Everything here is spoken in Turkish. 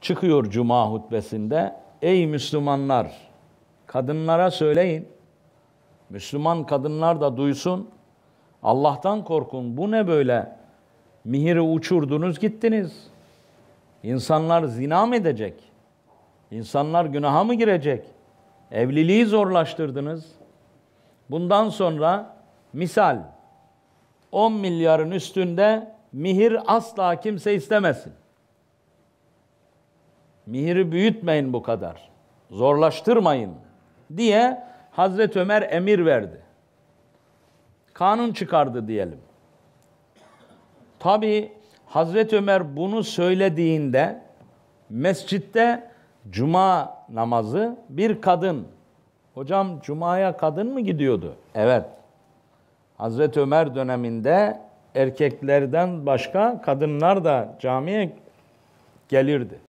çıkıyor cuma hutbesinde. Ey Müslümanlar, kadınlara söyleyin. Müslüman kadınlar da duysun. Allah'tan korkun. Bu ne böyle? Mihiri uçurdunuz gittiniz. İnsanlar zina mı edecek? İnsanlar günaha mı girecek? Evliliği zorlaştırdınız. Bundan sonra misal 10 milyarın üstünde mihir asla kimse istemesin. Mihri büyütmeyin bu kadar. Zorlaştırmayın diye Hazreti Ömer emir verdi. Kanun çıkardı diyelim. Tabi Hazreti Ömer bunu söylediğinde mescitte cuma namazı bir kadın. Hocam cumaya kadın mı gidiyordu? Evet. Hazreti Ömer döneminde erkeklerden başka kadınlar da camiye gelirdi.